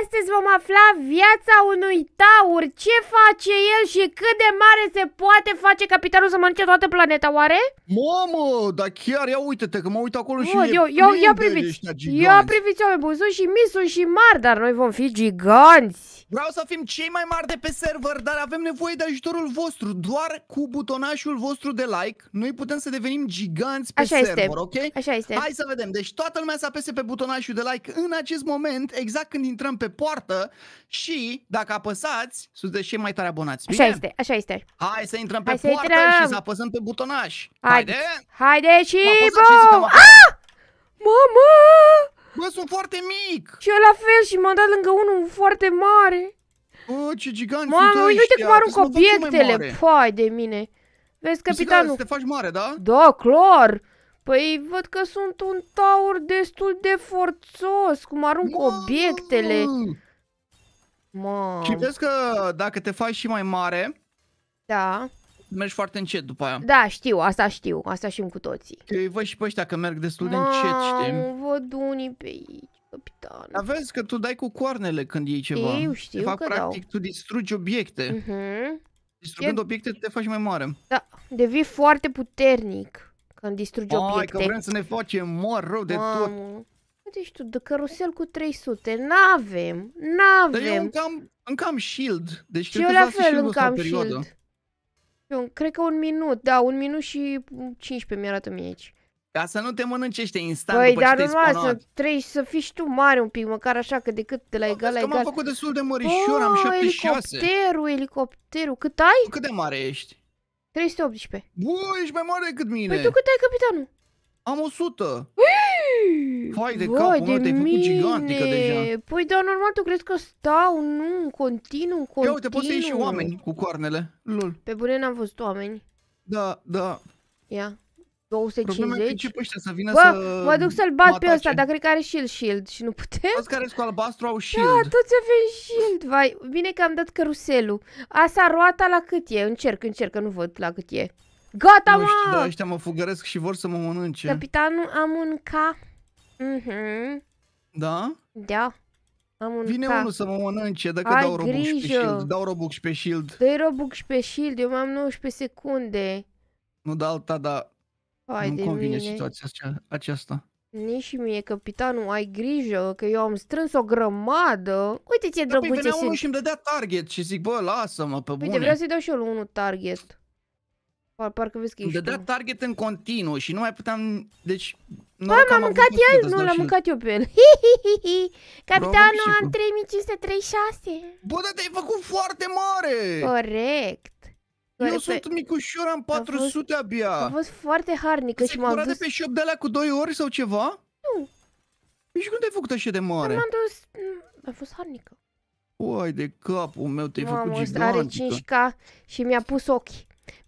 Astăzi vom afla viața unui taur, ce face el și cât de mare se poate face capitalul să mănânce toată planeta, oare? Mamă, dar chiar ia uite-te că mă uit acolo și Bă, eu, eu, ia priviți, am priviți oameni buzu și misu și mari, dar noi vom fi giganți. Vreau să fim cei mai mari de pe server, dar avem nevoie de ajutorul vostru. Doar cu butonașul vostru de like, noi putem să devenim giganți pe Așa server, este. ok? Așa este. Hai să vedem. Deci toată lumea să apese pe butonașul de like în acest moment, exact când intrăm pe pe poartă și, dacă apăsați, sunteți cei mai tare abonați. Bine? Așa este, așa este. Hai să intrăm pe Hai poartă intrăm. și să apăsăm pe butonaș. Haide! Haide, Haide și bă! Ah! Mamă! Bă, sunt foarte mic! Și eu la fel și m-am dat lângă unul foarte mare. Bă, ce gigant Mamă, sunt uite ăștia. cum arunc obiectele. Fai de mine. Vezi, capitanul. Să te faci mare, da? Da, clar. Păi văd că sunt un taur destul de forțos, cum arunc Mamă! obiectele. Mamă. Și vezi că dacă te faci și mai mare, da. mergi foarte încet după aia. Da, știu, asta știu, asta știm cu toții. Îi văd și pe ăștia că merg destul Mamă, de încet, știi? văd unii pe aici capitan. Dar vezi că tu dai cu coarnele când iei ceva. Eu știu fac, că practic, dau. tu distrugi obiecte. Uh-huh. Distrugând e... obiecte, te faci mai mare. Da, devii foarte puternic. Când îmi distrugi Ai, că vrem să ne facem mor rău de Mamă. tot. Uite și tu, de carusel cu 300. N-avem, n-avem. Dar eu încă cam, cam shield. Deci și eu la fel încă cam shield. Eu, cred că un minut, da, un minut și 15 mi-arată mie aici. Ca să nu te mănânci ăștia instant Băi, după dar ce te să treci, să fii și tu mare un pic, măcar așa, că decât de la egal la egal. Că m-am făcut destul de mărișor, am 76. Elicopterul, elicopterul, cât ai? Cât de mare ești? 318. Bă, ești mai mare decât mine. Păi tu cât ai, capitanul? Am 100. Fai de Vai capul meu, te-ai făcut gigantică deja. Păi da, normal, tu crezi că stau, nu, continuu, continuu. Ia uite, poți să iei și oameni cu coarnele. Lul. Pe bune n-am văzut oameni. Da, da. Ia. 250? Problema ăștia să vină Bă, să mă duc să-l bat pe ăsta, dar cred că are shield shield și nu putem. Toți care cu albastru au da, shield. Da, toți avem shield, vai. Bine că am dat caruselul. Asta, roata la cât e? Încerc, încerc, că nu văd la cât e. Gata, nu știu, mă! Da, ăștia mă fugăresc și vor să mă mănânce. Capitanul am un ca. Mhm. Mm da? Da. Am un Vine ca. unul să mă mănânce dacă Ai dau robux pe shield. Dau robux pe shield. Dă-i robux pe shield, eu mai am 19 secunde. Nu da alta, dar Hai nu convine mine. situația aceasta. Nici mie, capitanul, ai grijă că eu am strâns o grămadă. Uite ce da, păi drăguțe păi venea unul și îmi dădea target și zic, bă, lasă-mă, pe bune. Uite, vreau să-i dau și eu unul target. Par, parcă vezi că ești Dădea tu. target în continuu și nu mai puteam... Deci... Bă, m am mâncat el? Nu, l-am mâncat eu pe el. Capitanul, am 3536. Bă, dar te-ai făcut foarte mare! Corect. Eu pe... sunt micușor, am 400 a fost, abia. A fost foarte harnică și m-am dus... de pe shop de alea cu 2 ori sau ceva? Nu. Păi și când te-ai făcut așa de mare? M-am dus... A fost harnică. Uai de capul meu, te-ai făcut gigantică. are 5K și mi-a pus ochi.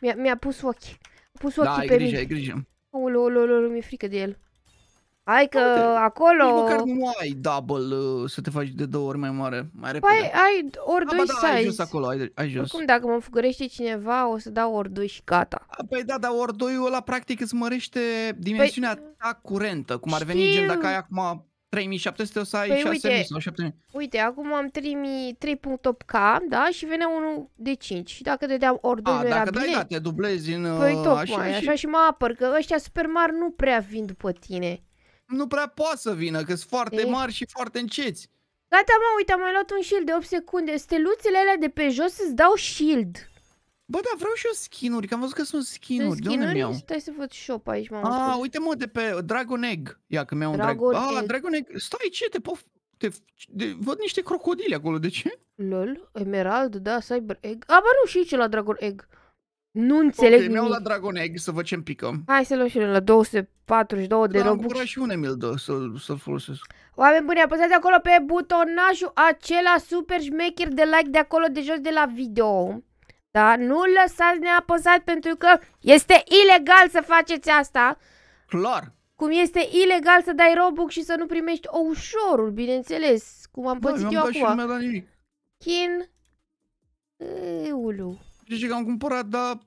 Mi-a mi pus ochi. A pus ochi da, pe grijă, mine. Da, grijă, ai grijă. Ulu, ulu, ulu, mi-e frică de el. Hai că Uite, acolo... Nici măcar nu ai double uh, să te faci de două ori mai mare, mai păi, repede. Păi ai ori A, doi da, size. Ai jos acolo, ai, ai jos. Oricum, dacă mă înfugărește cineva, o să dau ori doi și gata. A, păi da, dar ori doi ăla practic îți mărește dimensiunea păi... ta curentă. Cum ar veni, Știu... gen dacă ai acum 3700 o să ai păi 6000 uite, sau 7000. Uite, acum am 3.8k, da? Și venea unul de 5. Și dacă dădeam ori doi, era dacă bine. dai, da, te dublezi în... Păi uh, tocmai, așa, și... așa și mă apăr, că ăștia super mari nu prea vin după tine nu prea poate să vină, că sunt foarte e? mari și foarte înceți. Gata, mă, uite, am mai luat un shield de 8 secunde. Steluțele alea de pe jos îți dau shield. Bă, da, vreau și eu skinuri, că am văzut că sunt skinuri. Sunt skinuri? Stai să văd shop aici, mă. am A, ah, uite mă, de pe Dragon Egg. Ia că mi-au un Dragon drag... Ah, egg. A, Dragon Egg. Stai, ce, te pof... Te... De... Văd niște crocodili acolo, de ce? Lol, emerald, da, cyber egg. A, bă, nu, și ce la Dragon Egg. Nu înțeleg okay, nimic. la Dragon Egg să vă ce picăm. Hai să luăm și la 242 de da, robux. Dar și un Emil să-l să folosesc. Oameni buni, apăsați acolo pe butonajul acela super șmecher de like de acolo de jos de la video. Da? Nu lăsați neapăsat pentru că este ilegal să faceți asta. Clar. Cum este ilegal să dai robux și să nu primești ușorul, bineînțeles. Cum am da, pățit da, eu, eu am acum. Da, nimic. Chin... Eulu zice că am cumpărat, dar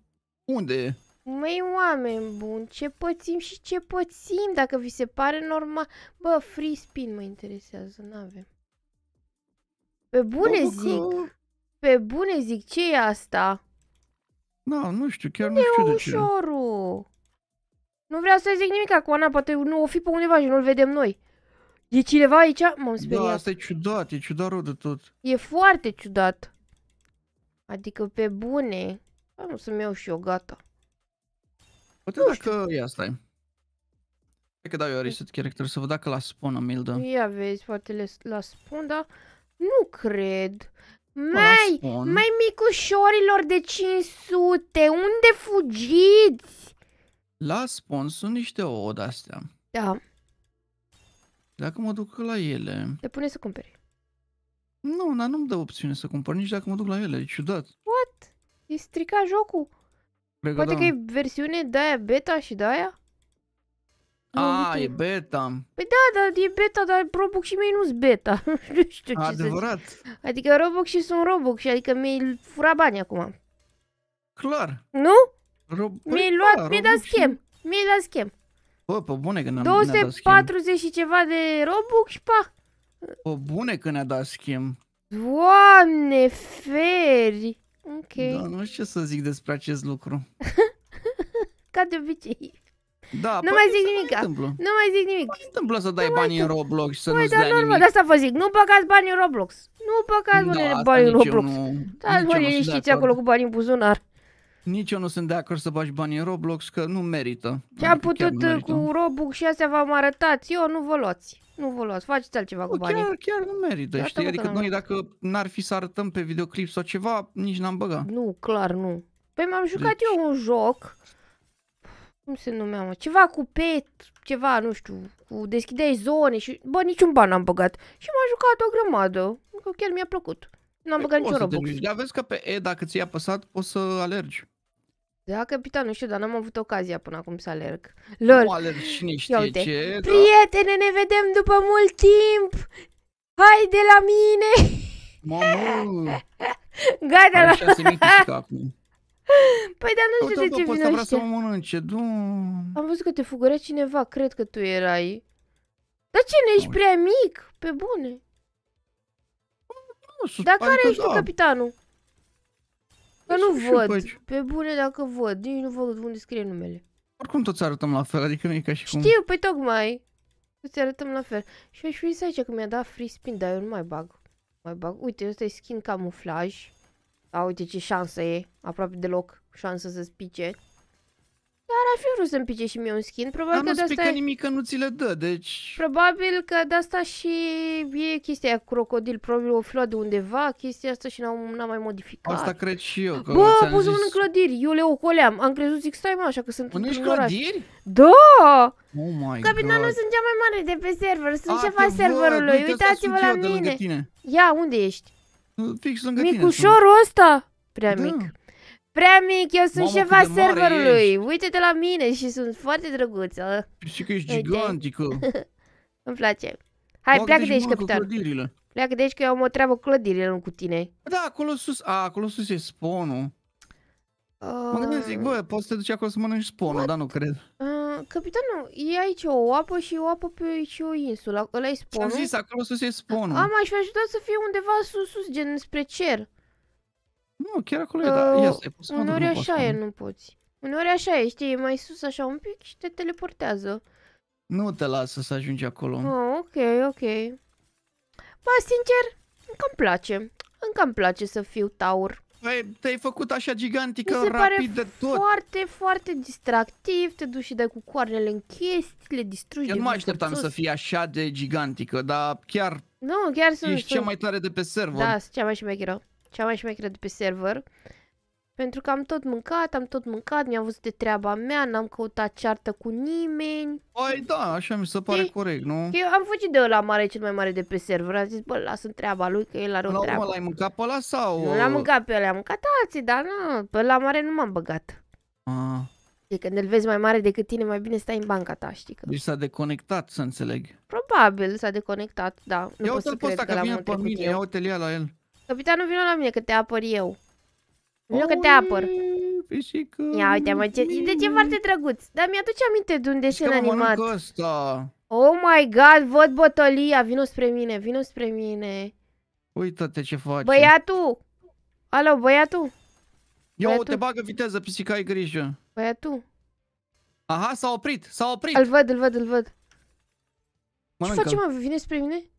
unde Măi, oameni buni, ce pățim și ce pățim, dacă vi se pare normal. Bă, free spin mă interesează, n-avem. Pe bune Bă, zic, pe bune zic, ce e asta? Da, nu știu, chiar nu știu de ce. ușorul. Nu vreau să zic nimic acum, Ana, poate nu o fi pe undeva și nu-l vedem noi. E cineva aici? M-am speriat. Da, asta e ciudat, e ciudat rău de tot. E foarte ciudat. Adică pe bune. Am să-mi iau și eu, gata. Poate nu dacă... Știu. Ia, stai. Cred că dau eu reset character să văd dacă la spawn îmi îl dă. Ia vezi, poate le, la spawn, dar nu cred. Mai, mai micușorilor de 500, unde fugiți? La spawn sunt niște ouă astea. Da. Dacă mă duc la ele... Te pune să cumperi. Nu, dar nu-mi dă opțiune să cumpăr nici dacă mă duc la ele, e ciudat. What? E stricat jocul. Cred Poate da. că e versiune de aia beta și de aia? A, e beta. Păi da, dar e beta, dar Robux și mei nu-s beta. nu știu ce Adevărat. Să zic. Adică Robux și sunt Robux și adică mi-ai furat bani acum. Clar. Nu? Rob... Păi mi-ai da, luat, da, mi-ai dat schem. Și... Mi-ai dat schem. Bă, pe bune că n-am 240 dat schem. și ceva de Robux și pa, o bune că ne-a dat schimb. Doamne, feri! Ok. Da, nu știu ce să zic despre acest lucru. Ca de obicei. Da, nu mai zic nimic. Nu mai zic nimic. Nu întâmplă să dai bani în Roblox și să nu-ți da, dea nimic. de asta vă zic. Nu băgați bani în Roblox. Nu băgați da, bani în Roblox. Stați voi liniștiți acolo cu bani în buzunar. Nici eu nu sunt de acord să bagi bani în Roblox, că nu merită. Ce am adică putut uh, cu Robux și astea v-am arătat. Eu nu vă luați. Nu vă luați, faceți altceva cu banii. Chiar, chiar nu merită, Iată știi? Adică noi dacă n-ar fi să arătăm pe videoclip sau ceva, nici n-am băgat. Nu, clar nu. Păi mi-am jucat deci... eu un joc, cum se numea, mă, ceva cu pet, ceva, nu știu, cu deschideai zone și, bă, niciun ban n-am băgat. Și m-am jucat o grămadă, chiar mi-a plăcut. N-am păi băgat nicio Robux. Dar vezi că pe E, dacă ți-ai apăsat, poți să alergi. Da, capitan, nu știu, dar n-am avut ocazia până acum să alerg. Lol. Nu alerg și știe Ia uite. da. ne vedem după mult timp! Hai de la mine! Mamă! Gata la... Da. Păi dar nu știu de ce vină să mă mănânce, du Am văzut că te fugărea cineva, cred că tu erai. Dar ce, nu ești prea mic? Pe bune. Nu, sunt, dar care adică, ești tu, da. capitanul? Dar nu văd. Pe bune dacă văd. Nici nu văd unde scrie numele. Oricum toți arătăm la fel, adică nu e ca și Știu, cum... Știu, păi tocmai. Toți arătăm la fel. Și aș fi aici că mi-a dat free spin, dar eu nu mai bag. Mai bag. Uite, ăsta e skin camuflaj. A, uite ce șansă e. Aproape deloc șansă să spice. pice. Dar ar fi vrut să-mi pice și mie un skin. Probabil Dar că nu spică nimic că nu ți le dă, deci... Probabil că de asta și e chestia crocodil. Probabil o fi de undeva chestia asta și n-am, n-am mai modificat. Asta cred și eu. Că Bă, a pus zis... în clădiri. Eu le ocoleam. Am crezut, zic, stai mă, așa că sunt Mânești în un oraș. clădiri? Da! Oh my Capitanul, God. sunt cea mai mare de pe server. Sunt A, șefa serverului. Uitați-vă la mine. Ia, unde ești? Fix lângă Micușorul tine. Micușorul ăsta? Prea da. mic. Prea mic, eu sunt șefa serverului. Uite-te la mine și sunt foarte drăguță. Și că ești gigantică. Îmi place. Hai, Mac pleacă deci de aici, capitan. Clădirile. Pleacă de aici că eu am o treabă cu clădirile, nu cu tine. Da, acolo sus, a, acolo sus e spawn-ul. Uh... Mă gândesc, zic, bă, poți să te duci acolo să mănânci spawn-ul, dar nu cred. Uh, capitanul, e aici o apă și o apă pe aici o insulă. Ăla e spawn-ul? Am zis, acolo sus e spawn-ul. Am, aș fi ajutat să fie undeva sus, sus, gen spre cer. Nu, chiar acolo e, da. Ia, stai, să uneori așa asta. e, nu poți. Uneori așa e, știi, e mai sus așa un pic și te teleportează. Nu te lasă să ajungi acolo. Oh, ok, ok. Ba, sincer, încă îmi place. Încă îmi place să fiu taur. Păi, te-ai făcut așa gigantică, Mi se rapid pare de tot. foarte, foarte distractiv, te duci și dai cu coarnele în chestii, le distrugi. Eu nu mă așteptam să fie așa de gigantică, dar chiar... Nu, chiar sunt... Ești sunt... cea mai tare de pe server. Da, sunt cea mai și mai cea mai șmecheră de pe server. Pentru că am tot mâncat, am tot mâncat, mi-am văzut de treaba mea, n-am căutat ceartă cu nimeni. Păi da, așa mi se pare e, corect, nu? Eu am fugit de la mare, cel mai mare de pe server, am zis, bă, lasă treaba lui, că el are o treabă. l-ai mâncat pe ăla sau? Nu l-am mâncat pe ăla, am mâncat alții, dar nu, pe la mare nu m-am băgat. Ah. E când îl vezi mai mare decât tine, mai bine stai în banca ta, știi că... Deci s-a deconectat, să înțeleg. Probabil s-a deconectat, da. Nu ia uite-l pe ăsta că, că vine pe mine, ia uite-l la el. Capitanul, vină la mine că te apăr eu. Vină că te apăr. Ia uite mă, ce... de ce foarte drăguț. Dar mi-aduce aminte de un desen animat. Asta. Oh my god, văd bătălia. Vino spre mine, vino spre mine. Uită-te ce faci. Băiatul! Alo, băiatul! Eu te bagă viteză, pisica, ai grijă. Băiatul. Aha, s-a oprit, s-a oprit. Îl văd, îl văd, îl văd. Mănâncă. Ce faci mă? Vine spre mine?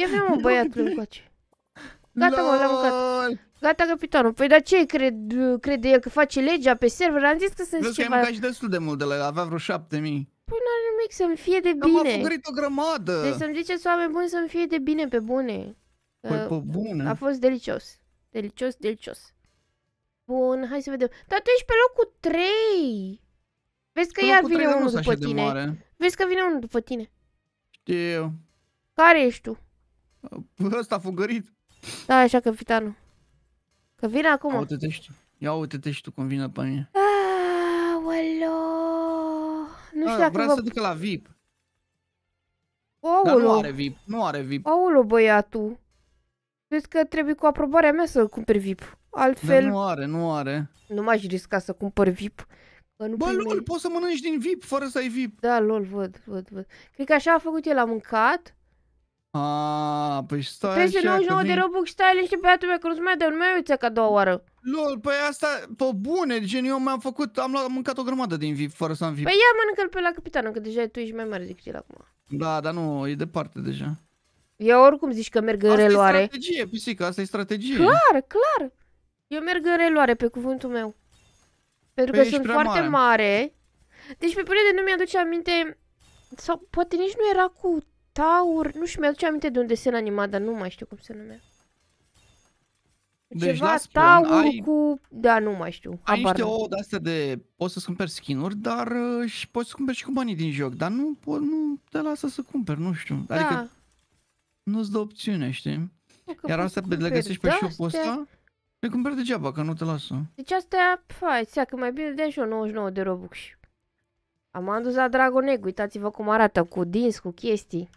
Ia vrea un băiat încoace. Gata, mă, l-am mâncat. Gata, capitanul. Păi dar ce cred, crede el că face legea pe server? Am zis că sunt Vezi ceva... că ai mâncat și destul de mult de la el, avea vreo șapte mii. Păi n are nimic, să-mi fie de bine. Am fugărit o grămadă. Deci să-mi ziceți oameni buni să-mi fie de bine, pe bune. Păi, pe bune. A fost delicios. Delicios, delicios. Bun, hai să vedem. Dar tu ești pe locul 3. Vezi că pe iar vine unul după tine. Vezi că vine unul după tine. Știu. Care ești tu? Ăsta fugărit. Da, așa, capitanul. Că vine acum. Ia uite-te și tu. Ia uite-te și tu cum vine pe mine. Aoleo. Nu da, știu dacă vrea să ducă la VIP. Dar nu are VIP. Nu are VIP. Oulu, băiatul. Vezi că trebuie cu aprobarea mea să cumperi VIP. Altfel... Dar nu are, nu are. Nu m-aș risca să cumpăr VIP. nu Bă, lol, poți să mănânci din VIP fără să ai VIP. Da, lol, văd, văd, văd. Cred că așa a făcut el, a mâncat a, păi stai Trebuie să de Robux, stai liniște pe atunci, că nu-ți mai dă, nu mai uiți ca două oară. Lol, păi asta, pe bune, gen, eu mi-am făcut, am, mâncat o grămadă din vip, fără să am vip. Păi ia mănâncă pe la capitană, că deja tu ești mai mare decât el acum. Da, dar nu, e departe deja. Eu oricum zici că merg în asta reloare. Asta e strategie, pisică, asta e strategie. Clar, clar. Eu merg în reloare, pe cuvântul meu. Pentru păi că sunt foarte mare. Deci pe de nu mi-aduce aminte, sau poate nici nu era cu Taur, nu știu, mi-aduce aminte de un desen animat, dar nu mai știu cum se numea. Deci Ceva taur ai, cu... Da, nu mai știu. Ai niște ouă de-astea de... Poți să-ți cumperi skin-uri, dar uh, și poți să cumperi și cu banii din joc. Dar nu, po, nu te lasă să cumperi, nu știu. Da. Adică nu-ți dă opțiune, știi? Dacă Iar asta le găsești pe shop-ul ăsta, le cumperi degeaba, că nu te lasă. Deci astea, fai, ția, că mai bine de și 99 de Robux. Am adus la Dragoneg, uitați-vă cum arată, cu dinți, cu chestii.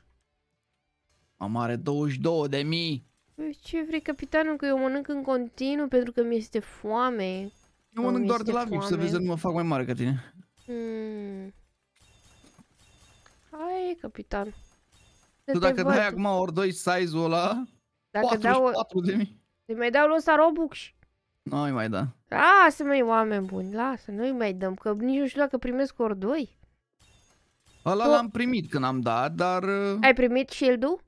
Am are 22 de mii. Păi ce vrei, capitanul, că eu mănânc în continuu pentru că mi-este foame? Eu mănânc doar de la VIP să vezi nu mă fac mai mare ca tine. Hmm. Hai, capitan. Să tu dacă dai acum ori 2 size-ul ăla, dacă 44 dau... de mii. Îi mai dau lui Robux? Nu îi mai da. Lasă mai oameni buni, lasă, nu îi mai dăm, că nici nu știu dacă primesc ori 2. Ăla l-am primit când am dat, dar... Uh, Ai primit shield-ul?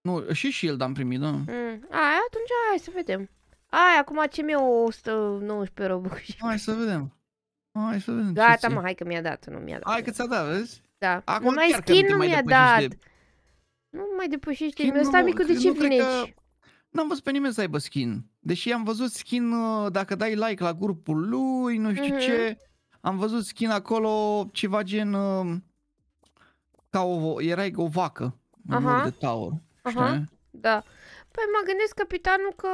Nu, și shield am primit, da. Mm. Aia, atunci hai să vedem. Aia, acum ce mi e 119 robux. Hai să vedem. Hai să vedem Gata, mă, hai că mi-a dat, nu mi-a dat. Hai că ți-a dat, vezi? Da. Acum mai skin nu mi-a dat. De... Nu mai depășește skin, stat micul de ce vine aici? N-am văzut pe nimeni să aibă skin. Deși am văzut skin uh, dacă dai like la grupul lui, nu știu mm-hmm. ce. Am văzut skin acolo ceva gen... Uh, ca o, erai o vacă în Aha. de taur. Aha, știi? da. Păi mă gândesc, capitanul, că...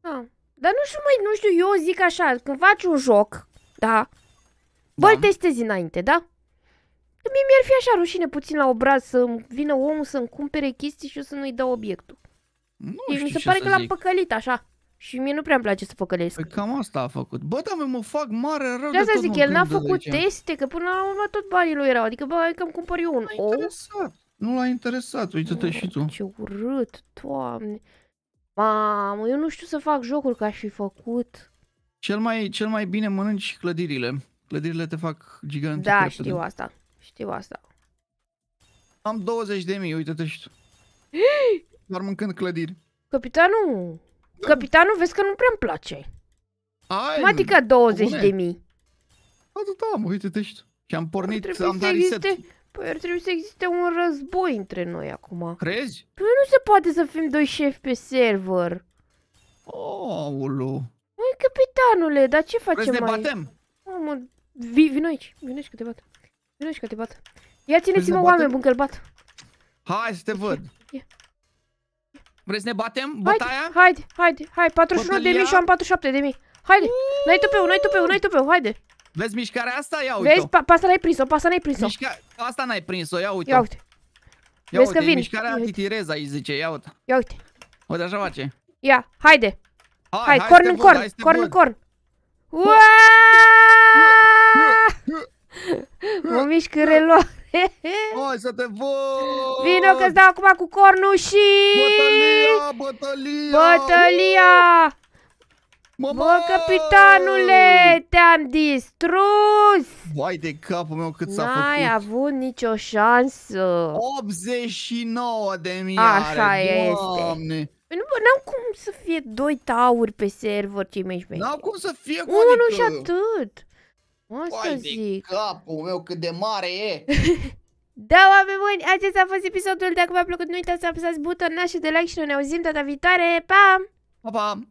Da. Dar nu știu, mai, nu știu, eu zic așa, când faci un joc, da, bă, da. testezi înainte, da? mie mi-ar fi așa rușine puțin la obraz să vină omul să-mi cumpere chestii și eu să nu-i dau obiectul. Nu deci mi se pare că l-am păcălit așa. Și mie nu prea mi place să păcălesc. Păi cam asta a făcut. Bă, dar mă fac mare rău de, de tot zic, el n-a făcut teste, că până la urmă tot banii lui erau. Adică, bă, că mi cumpăr eu un păi, ou. Nu l-a interesat, uite-te și tu. Ce urât, doamne. Mamă, eu nu știu să fac jocuri ca și făcut. Cel mai, cel mai bine mănânci clădirile. Clădirile te fac gigante. Da, creptele. știu asta. Știu asta. Am 20 de mii, uite-te și tu. Doar mâncând clădiri. Capitanul! Da. Capitanul, vezi că nu prea-mi place. Ai, Cum adică 20 bune. de mii? Atât am, uite-te și tu. Și am pornit, am dat reset. Existe... Păi ar trebui să existe un război între noi acum. Crezi? Păi nu se poate să fim doi șefi pe server. Oulu. Măi, capitanule, dar ce facem mai? ne batem? Mamă, vi, vino aici, vino aici că te bat. Vino aici că te bat. Ia țineți-mă oameni buni că bat. Hai să te văd. Vrei să ne batem? Bătaia? Haide, haide, hai, 41 de mii și am 47 de mii. Haide, n-ai tupeu, n-ai tupeu, n-ai tupeu, haide. Vezi mișcarea asta? Ia uite-o. Vezi, pa, pe asta n-ai prins-o, pe asta n-ai prins-o. Asta n-ai prins-o, ia uite. Ia uite. Ia Vezi uite, că vin. mișcarea ia titireza îi zice, ia uite. Ia uite. Uite, așa face. Ia, haide. Hai, hai, hai corn în corn, corn, corn în corn. Mă mișc în reloc. Hai să te văd! Vino că-ți dau acum cu cornul și... Bătălia! Bătălia! Bătălia! Mă, mă capitanule, te-am distrus! Vai de capul meu cât s-a făcut! N-ai avut nicio șansă! 89 de mii Așa are, este! Păi nu, Nu, n-am cum să fie doi tauri pe server, ce mi N-am cum să fie, Unul adică... și atât! Asta Vai zic! de capul meu, cât de mare e! Da, oameni buni, acesta a fost episodul. Dacă v-a plăcut, nu uitați să apăsați butonul și de like și noi ne auzim data viitoare. Pa! Pa, pa!